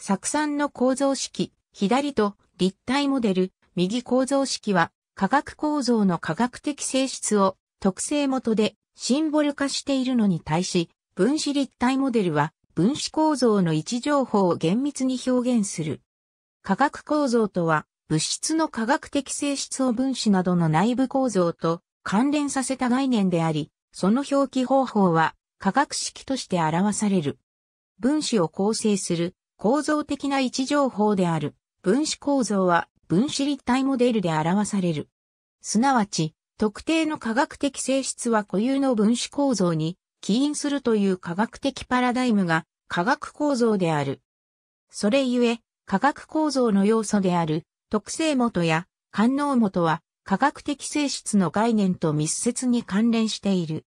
酢酸の構造式、左と立体モデル、右構造式は、化学構造の化学的性質を特性元でシンボル化しているのに対し、分子立体モデルは分子構造の位置情報を厳密に表現する。化学構造とは、物質の化学的性質を分子などの内部構造と関連させた概念であり、その表記方法は化学式として表される。分子を構成する構造的な位置情報である分子構造は分子立体モデルで表される。すなわち、特定の科学的性質は固有の分子構造に起因するという科学的パラダイムが科学構造である。それゆえ、科学構造の要素である特性元や官能元は科学的性質の概念と密接に関連している。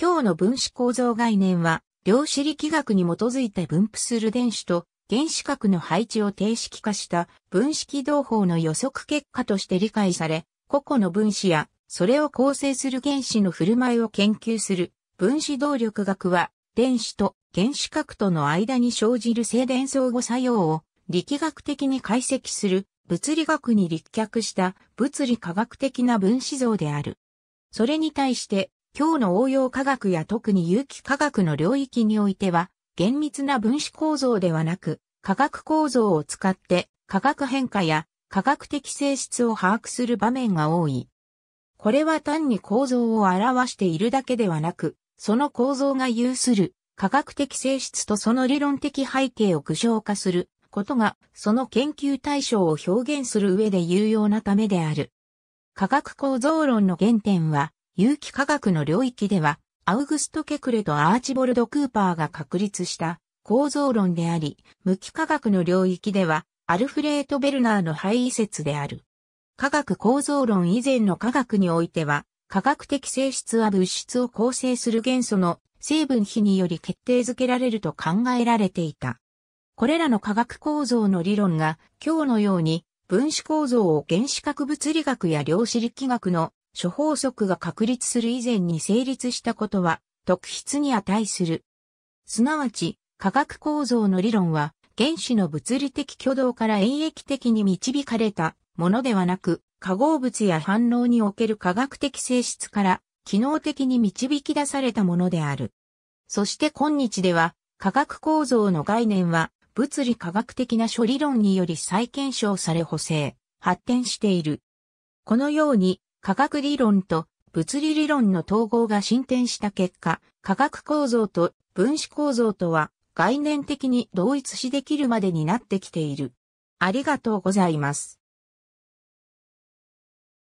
今日の分子構造概念は量子力学に基づいて分布する電子と原子核の配置を定式化した分子軌道法の予測結果として理解され、個々の分子やそれを構成する原子の振る舞いを研究する分子動力学は電子と原子核との間に生じる静電相互作用を力学的に解析する物理学に立脚した物理科学的な分子像である。それに対して今日の応用科学や特に有機化学の領域においては、厳密な分子構造ではなく、化学構造を使って化学変化や化学的性質を把握する場面が多い。これは単に構造を表しているだけではなく、その構造が有する科学的性質とその理論的背景を具象化することが、その研究対象を表現する上で有用なためである。科学構造論の原点は、有機化学の領域では、アウグスト・ケクレとアーチボルド・クーパーが確立した構造論であり、無機化学の領域では、アルフレート・ベルナーの配位説である。化学構造論以前の化学においては、化学的性質は物質を構成する元素の成分比により決定づけられると考えられていた。これらの化学構造の理論が、今日のように、分子構造を原子核物理学や量子力学の諸法則が確立する以前に成立したことは、特筆に値する。すなわち、化学構造の理論は、原子の物理的挙動から演疫的に導かれたものではなく、化合物や反応における化学的性質から、機能的に導き出されたものである。そして今日では、化学構造の概念は、物理化学的な諸理論により再検証され補正、発展している。このように、科学理論と物理理論の統合が進展した結果、化学構造と分子構造とは概念的に同一視できるまでになってきている。ありがとうございます。